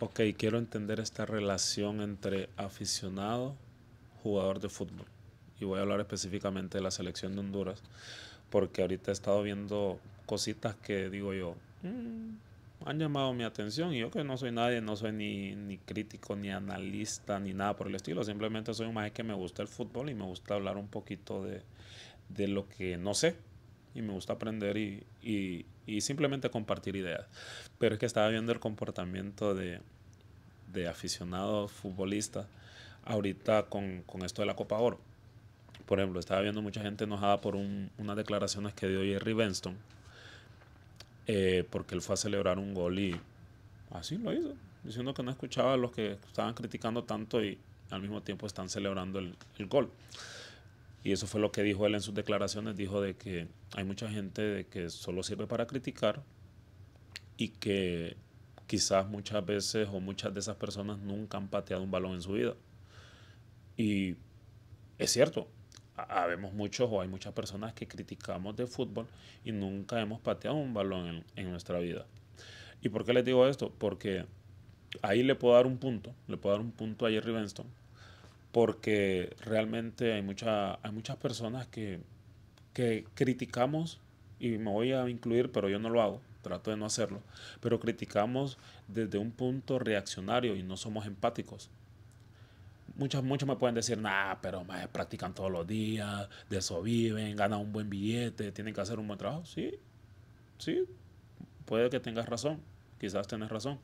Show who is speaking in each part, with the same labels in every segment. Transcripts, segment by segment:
Speaker 1: Ok, quiero entender esta relación entre aficionado, jugador de fútbol. Y voy a hablar específicamente de la selección de Honduras, porque ahorita he estado viendo cositas que digo yo, mm, han llamado mi atención y yo que no soy nadie, no soy ni, crítico, ni analista, ni nada por el estilo. Simplemente soy un maestro que me gusta el fútbol y me gusta hablar un poquito de, lo que no sé y me gusta aprender y, y simplemente compartir ideas. Pero es que estaba viendo el comportamiento de, de aficionados futbolistas ahorita con, esto de la Copa Oro. Por ejemplo, estaba viendo mucha gente enojada por unas declaraciones que dio Jerry Benston, eh, porque él fue a celebrar un gol y así lo hizo, diciendo que no escuchaba a los que estaban criticando tanto y al mismo tiempo están celebrando el, el gol. Y eso fue lo que dijo él en sus declaraciones, dijo de que hay mucha gente de que solo sirve para criticar y que quizás muchas veces o muchas de esas personas nunca han pateado un balón en su vida. Y es cierto, habemos muchos o hay muchas personas que criticamos de fútbol y nunca hemos pateado un balón en, en, nuestra vida. ¿Y por qué les digo esto? Porque ahí le puedo dar un punto, le puedo dar un punto a Jerry Benston, porque realmente hay, muchas personas que, criticamos, y me voy a incluir, pero yo no lo hago, trato de no hacerlo, pero criticamos desde un punto reaccionario y no somos empáticos. Muchos, muchos me pueden decir, nah, pero más practican todos los días, de eso viven, ganan un buen billete, tienen que hacer un buen trabajo. Sí, sí, puede que tengas razón, quizás tenés razón,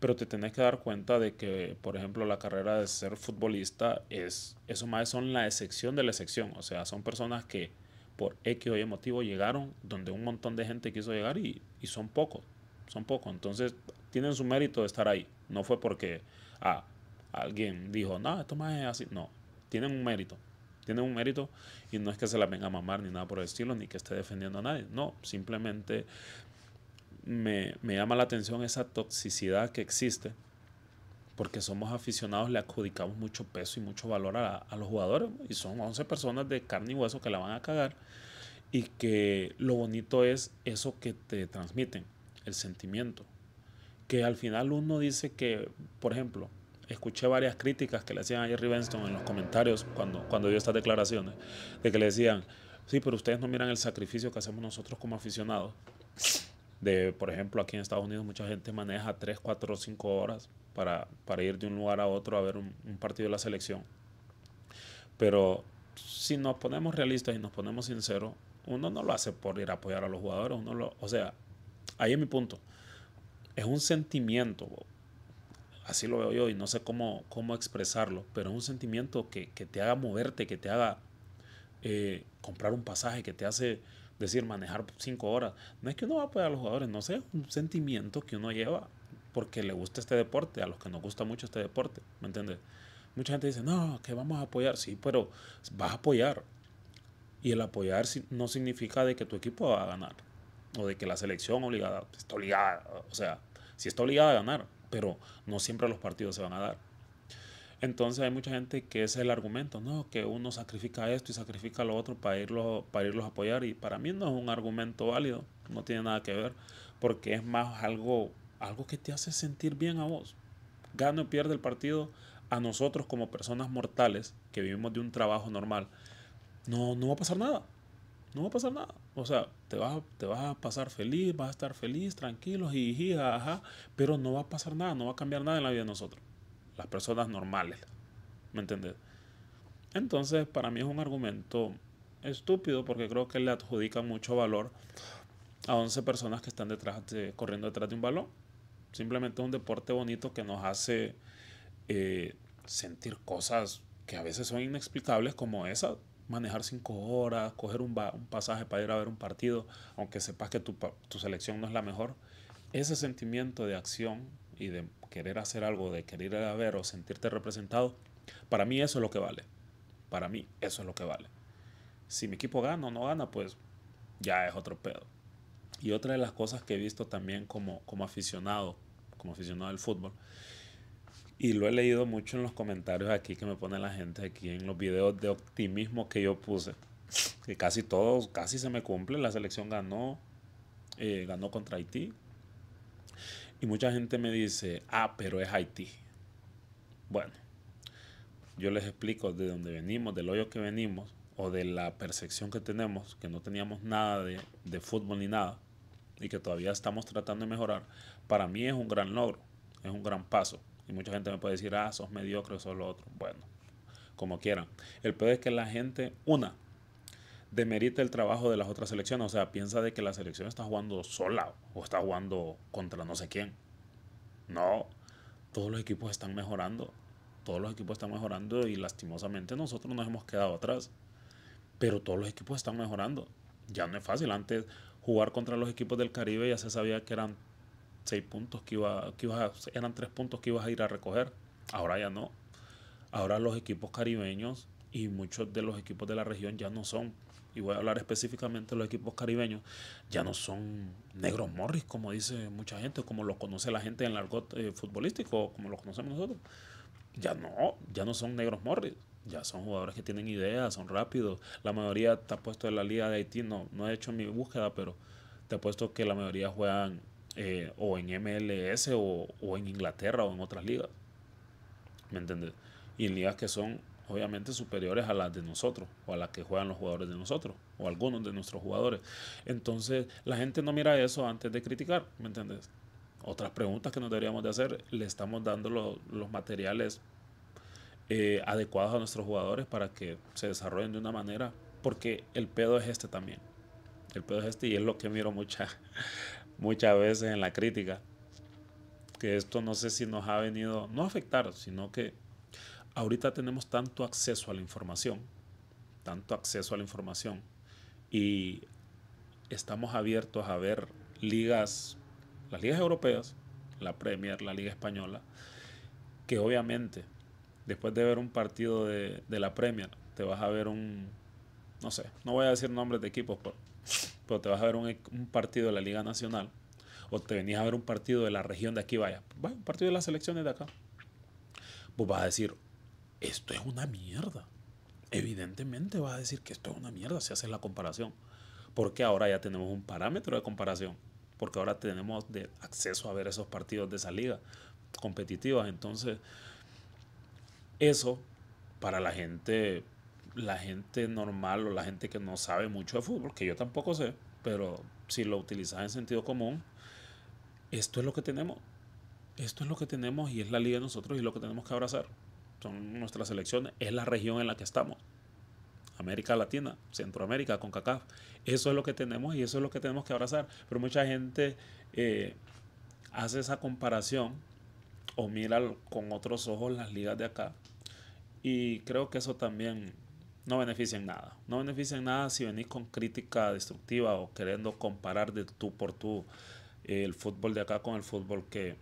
Speaker 1: pero te tenés que dar cuenta de que, por ejemplo, la carrera de ser futbolista es, esos más son la excepción de la excepción, o sea, son personas que por X o Y motivo llegaron donde un montón de gente quiso llegar y, son pocos, son pocos, entonces tienen su mérito de estar ahí, no fue porque ah, alguien dijo, no, esto más es así, no, tienen un mérito. Tienen un mérito y no es que se la venga a mamar ni nada por el estilo, ni que esté defendiendo a nadie. No, simplemente me, llama la atención esa toxicidad que existe, porque somos aficionados, le adjudicamos mucho peso y mucho valor a, los jugadores, y son 11 personas de carne y hueso que la van a cagar, y que lo bonito es eso que te transmiten, el sentimiento. Que al final uno dice que, por ejemplo, escuché varias críticas que le hacían a Jerry Benston en los comentarios cuando, cuando dio estas declaraciones, de que le decían, sí, pero ustedes no miran el sacrificio que hacemos nosotros como aficionados de, por ejemplo, aquí en Estados Unidos mucha gente maneja 3, 4, 5 horas para, para ir de un lugar a otro a ver un, partido de la selección. Pero si nos ponemos realistas y nos ponemos sinceros, uno no lo hace por ir a apoyar a los jugadores, uno lo, o sea, ahí es mi punto. Es un sentimiento, así lo veo yo y no sé cómo, cómo expresarlo, pero es un sentimiento que, te haga moverte, que te haga eh, comprar un pasaje, que te hace decir manejar cinco horas. No es que uno va a pues, apoyar a los jugadores, no sé, un sentimiento que uno lleva porque le gusta este deporte, a los que nos gusta mucho este deporte, ¿me entiendes? Mucha gente dice, no, que vamos a apoyar, sí, pero vas a apoyar. Y el apoyar no significa de que tu equipo va a ganar, o de que la selección obligada, está obligada, o sea, si está obligada a ganar, pero no siempre los partidos se van a dar. Entonces hay mucha gente que es el argumento, ¿no? Que uno sacrifica esto y sacrifica lo otro para irlos, para a apoyar. Y para mí no es un argumento válido, no tiene nada que ver, porque es más algo, algo que te hace sentir bien a vos. Gana o pierde el partido a nosotros como personas mortales que vivimos de un trabajo normal. No, no va a pasar nada. No va a pasar nada. O sea, te vas, te a pasar feliz, vas a estar feliz, tranquilo, y ajá, pero no va a pasar nada, no va a cambiar nada en la vida de nosotros las personas normales. ¿Me entiendes? Entonces, para mí es un argumento estúpido porque creo que le adjudica mucho valor a 11 personas que están detrás corriendo detrás de un balón. Simplemente es un deporte bonito que nos hace eh, sentir cosas que a veces son inexplicables como esa, manejar 5 horas, coger un, pasaje para ir a ver un partido, aunque sepas que tu selección no es la mejor. Ese sentimiento de acción y de querer hacer algo, de querer haber o sentirte representado, para mí eso es lo que vale. Para mí eso es lo que vale. Si mi equipo gana o no gana, pues ya es otro pedo. Y otra de las cosas que he visto también como, como aficionado, como aficionado al fútbol, y lo he leído mucho en los comentarios aquí que me pone la gente, aquí en los videos de optimismo que yo puse, que casi todos, casi se me cumple, la selección ganó, eh, ganó contra Haití, y mucha gente me dice, ah, pero es Haití. Bueno, yo les explico de dónde venimos, del hoyo que venimos, o de la percepción que tenemos, que no teníamos nada de, fútbol ni nada, y que todavía estamos tratando de mejorar, para mí es un gran logro, es un gran paso. Y mucha gente me puede decir, ah, sos mediocre, sos lo otro. Bueno, como quieran. El peor es que la gente, una, demerita el trabajo de las otras selecciones. O sea, piensa de que la selección está jugando sola o está jugando contra no sé quién. No, todos los equipos están mejorando. Todos los equipos están mejorando y lastimosamente nosotros nos hemos quedado atrás. Pero todos los equipos están mejorando. Ya no es fácil. Antes jugar contra los equipos del Caribe ya se sabía que eran seis puntos que iba, que eran tres puntos que ibas a ir a recoger. Ahora ya no. Ahora los equipos caribeños y muchos de los equipos de la región ya no son y voy a hablar específicamente de los equipos caribeños, ya no son negros morris, como dice mucha gente, como lo conoce la gente en el argot eh, futbolístico, como lo conocemos nosotros. Ya no, ya no son negros morris, ya son jugadores que tienen ideas, son rápidos. La mayoría está puesto en la Liga de Haití, no, no he hecho mi búsqueda, pero te he puesto que la mayoría juegan eh, o en MLS o, o en Inglaterra o en otras ligas. ¿Me entiendes? Y en ligas que son obviamente superiores a las de nosotros o a las que juegan los jugadores de nosotros o algunos de nuestros jugadores. Entonces la gente no mira eso antes de criticar, ¿me entiendes? Otras preguntas que nos deberíamos de hacer, le estamos dando los materiales eh, adecuados a nuestros jugadores para que se desarrollen de una manera, porque el pedo es este también. El pedo es este y es lo que miro mucha, muchas veces en la crítica, que esto no sé si nos ha venido, no afectar, sino que ahorita tenemos tanto acceso a la información, tanto acceso a la información, y estamos abiertos a ver ligas, las ligas europeas, la Premier, la Liga Española, que obviamente después de ver un partido de, la Premier, te vas a ver un, no sé, no voy a decir nombres de equipos, pero, te vas a ver un, partido de la Liga Nacional, o te venías a ver un partido de la región de aquí, vaya, un partido de las selecciones de acá, vos vas a decir, esto es una mierda. Evidentemente vas a decir que esto es una mierda si haces la comparación. Porque ahora ya tenemos un parámetro de comparación. Porque ahora tenemos de acceso a ver esos partidos de esa liga competitivas. Entonces, eso para la gente, la gente normal o la gente que no sabe mucho de fútbol, que yo tampoco sé, pero si lo utilizas en sentido común, esto es lo que tenemos. Esto es lo que tenemos y es la liga de nosotros y lo que tenemos que abrazar son nuestras selecciones, es la región en la que estamos. América Latina, Centroamérica, con Cacaf. Eso es lo que tenemos y eso es lo que tenemos que abrazar. Pero mucha gente eh, hace esa comparación o mira con otros ojos las ligas de acá. Y creo que eso también no beneficia en nada. No beneficia en nada si venís con crítica destructiva o queriendo comparar de tú por tú eh, el fútbol de acá con el fútbol que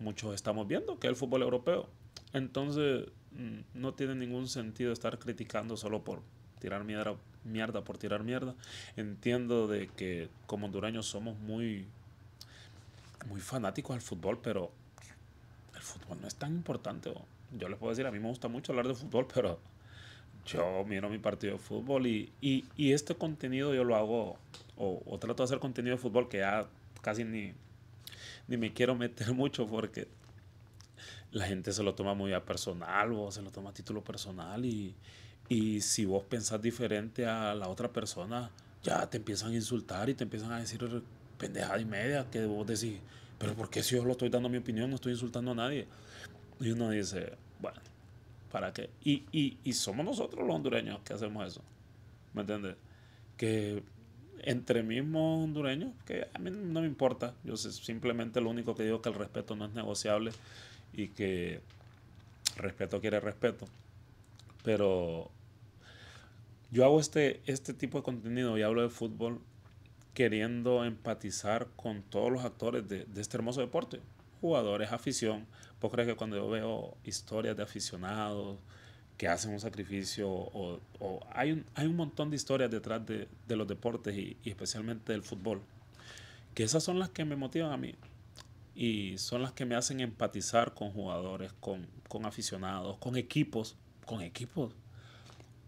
Speaker 1: muchos estamos viendo, que es el fútbol europeo. Entonces, Mm, no tiene ningún sentido estar criticando solo por tirar mierda, por tirar mierda. Entiendo de que como hondureños somos muy, muy fanáticos al fútbol, pero el fútbol no es tan importante. Yo les puedo decir, a mí me gusta mucho hablar de fútbol, pero yo miro mi partido de fútbol y, y, este contenido yo lo hago, o, trato de hacer contenido de fútbol que ya casi ni, ni me quiero meter mucho porque la gente se lo toma muy a personal, vos se lo toma a título personal y, y si vos pensás diferente a la otra persona, ya te empiezan a insultar y te empiezan a decir pendejada y media que vos decís, pero ¿por qué si yo lo estoy dando mi opinión, no estoy insultando a nadie? Y uno dice, bueno, ¿para qué? Y, somos nosotros los hondureños que hacemos eso, ¿me entiendes? Que entre mismos hondureños, que a mí no me importa, yo simplemente lo único que digo que el respeto no es negociable y que respeto quiere respeto. Pero yo hago este, este tipo de contenido y hablo de fútbol queriendo empatizar con todos los actores de, este hermoso deporte. Jugadores, afición. ¿Vos crees que cuando yo veo historias de aficionados que hacen un sacrificio o, hay, un, hay un montón de historias detrás de, los deportes y, y especialmente del fútbol? Que esas son las que me motivan a mí y son las que me hacen empatizar con jugadores, con, con aficionados, con equipos, con equipos.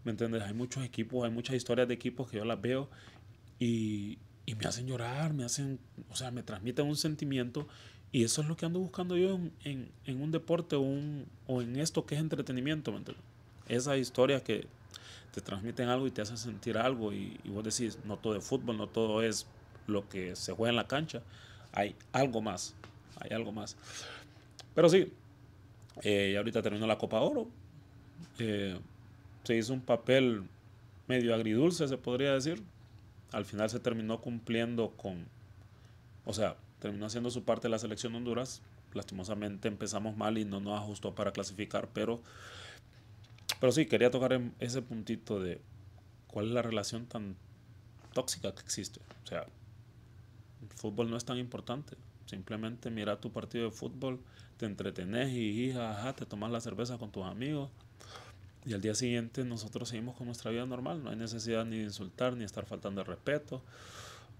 Speaker 1: ¿Me entiendes? Hay muchos equipos, hay muchas historias de equipos que yo las veo y, y me hacen llorar, me hacen, o sea, me transmiten un sentimiento y eso es lo que ando buscando yo en, en, un deporte o, un, o en esto que es entretenimiento, ¿me entiendes? Esas historias que te transmiten algo y te hacen sentir algo y, y vos decís, no todo es fútbol, no todo es lo que se juega en la cancha, hay algo más hay algo más. Pero sí, eh, ahorita terminó la Copa Oro. Eh, se hizo un papel medio agridulce, se podría decir. Al final se terminó cumpliendo con, o sea, terminó haciendo su parte la selección de Honduras. Lastimosamente empezamos mal y no nos ajustó para clasificar, pero, pero sí, quería tocar en ese puntito de cuál es la relación tan tóxica que existe. O sea, el fútbol no es tan importante. Simplemente mira tu partido de fútbol, te entretenés y, te tomas la cerveza con tus amigos. Y al día siguiente nosotros seguimos con nuestra vida normal. No hay necesidad ni de insultar, ni de estar faltando el respeto.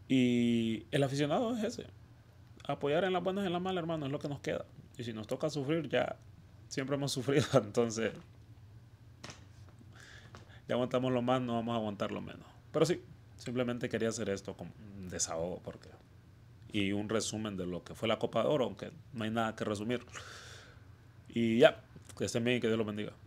Speaker 1: Y el aficionado es ese. Apoyar en las buenas y en las malas, hermano, es lo que nos queda. Y si nos toca sufrir, ya siempre hemos sufrido. Entonces, ya aguantamos lo más, no vamos a aguantar lo menos. Pero sí, simplemente quería hacer esto como un desahogo porque y un resumen de lo que fue la Copa de Oro, aunque no hay nada que resumir. Y ya, que estén bien y que Dios los bendiga.